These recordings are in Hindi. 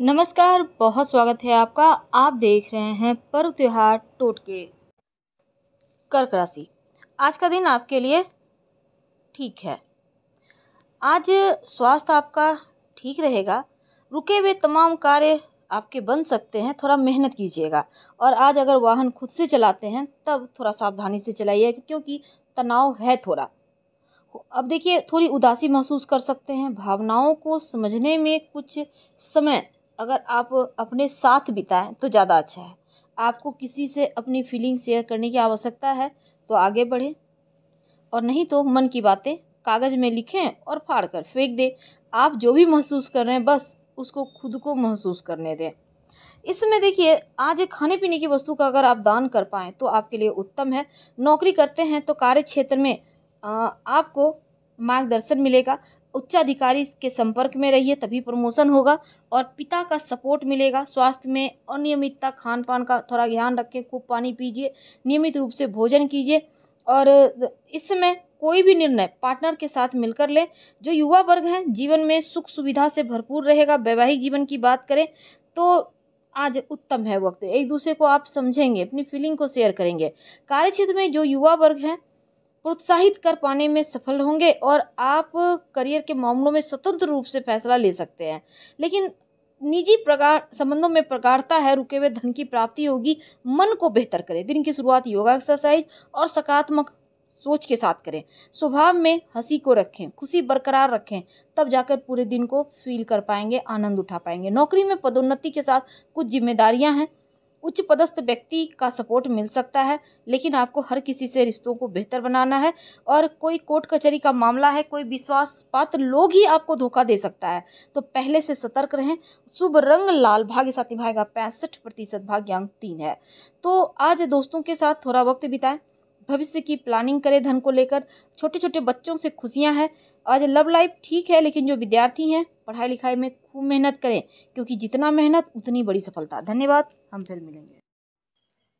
नमस्कार बहुत स्वागत है आपका आप देख रहे हैं पर्व त्यौहार टोटके कर्क राशि आज का दिन आपके लिए ठीक है आज स्वास्थ्य आपका ठीक रहेगा रुके हुए तमाम कार्य आपके बन सकते हैं थोड़ा मेहनत कीजिएगा और आज अगर वाहन खुद से चलाते हैं तब थोड़ा सावधानी से चलाइए क्योंकि तनाव है थोड़ा अब देखिए थोड़ी उदासी महसूस कर सकते हैं भावनाओं को समझने में कुछ समय अगर आप अपने साथ बिताएँ तो ज़्यादा अच्छा है आपको किसी से अपनी फीलिंग शेयर करने की आवश्यकता है तो आगे बढ़ें और नहीं तो मन की बातें कागज़ में लिखें और फाड़ कर फेंक दें आप जो भी महसूस कर रहे हैं बस उसको खुद को महसूस करने दें इसमें देखिए आज एक खाने पीने की वस्तु का अगर आप दान कर पाएँ तो आपके लिए उत्तम है नौकरी करते हैं तो कार्य क्षेत्र में आपको मार्गदर्शन मिलेगा उच्च अधिकारी के संपर्क में रहिए तभी प्रमोशन होगा और पिता का सपोर्ट मिलेगा स्वास्थ्य में अनियमितता खान पान का थोड़ा ध्यान रखें खूब पानी पीजिए नियमित रूप से भोजन कीजिए और इस समय कोई भी निर्णय पार्टनर के साथ मिलकर लें जो युवा वर्ग हैं जीवन में सुख सुविधा से भरपूर रहेगा वैवाहिक जीवन की बात करें तो आज उत्तम है वक्त एक दूसरे को आप समझेंगे अपनी फीलिंग को शेयर करेंगे कार्य क्षेत्र में जो युवा वर्ग हैं प्रोत्साहित कर पाने में सफल होंगे और आप करियर के मामलों में स्वतंत्र रूप से फैसला ले सकते हैं लेकिन निजी प्रकार संबंधों में प्रगाढ़ता है रुके हुए धन की प्राप्ति होगी मन को बेहतर करें दिन की शुरुआत योगा एक्सरसाइज और सकारात्मक सोच के साथ करें स्वभाव में हंसी को रखें खुशी बरकरार रखें तब जाकर पूरे दिन को फील कर पाएंगे आनंद उठा पाएंगे नौकरी में पदोन्नति के साथ कुछ जिम्मेदारियां हैं उच्च पदस्थ व्यक्ति का सपोर्ट मिल सकता है लेकिन आपको हर किसी से रिश्तों को बेहतर बनाना है और कोई कोर्ट कचहरी का मामला है कोई विश्वास पात्र लोग ही आपको धोखा दे सकता है तो पहले से सतर्क रहें शुभ रंग लाल भाग्य साथी भाई का पैंसठ प्रतिशत भाग्यांक तीन है तो आज दोस्तों के साथ थोड़ा वक्त बिताएं भविष्य की प्लानिंग करें धन को लेकर छोटे छोटे बच्चों से खुशियाँ हैं आज लव लाइफ ठीक है लेकिन जो विद्यार्थी हैं पढ़ाई लिखाई में खूब मेहनत करें क्योंकि जितना मेहनत उतनी बड़ी सफलता धन्यवाद हम फिर मिलेंगे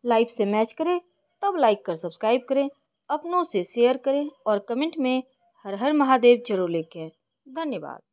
लाइफ से मैच करें तब लाइक कर सब्सक्राइब करें अपनों से शेयर करें और कमेंट में हर हर महादेव जरूर लिखें धन्यवाद